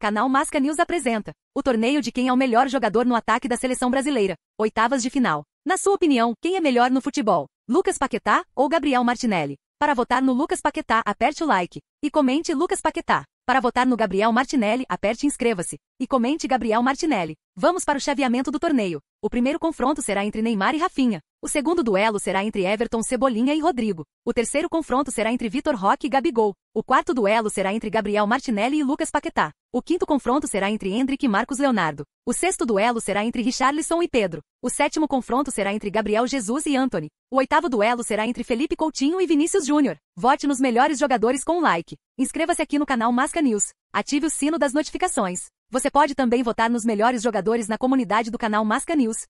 Canal Masca News apresenta o torneio de quem é o melhor jogador no ataque da seleção brasileira, oitavas de final. Na sua opinião, quem é melhor no futebol? Lucas Paquetá ou Gabriel Martinelli? Para votar no Lucas Paquetá, aperte o like e comente Lucas Paquetá. Para votar no Gabriel Martinelli, aperte inscreva-se e comente Gabriel Martinelli. Vamos para o chaveamento do torneio. O primeiro confronto será entre Neymar e Rafinha. O segundo duelo será entre Everton Cebolinha e Rodrigo. O terceiro confronto será entre Vitor Roque e Gabigol. O quarto duelo será entre Gabriel Martinelli e Lucas Paquetá. O quinto confronto será entre Hendrick e Marcos Leonardo. O sexto duelo será entre Richarlison e Pedro. O sétimo confronto será entre Gabriel Jesus e Anthony. O oitavo duelo será entre Felipe Coutinho e Vinícius Júnior. Vote nos melhores jogadores com um like. Inscreva-se aqui no canal Masca News. Ative o sino das notificações. Você pode também votar nos melhores jogadores na comunidade do canal Masca News.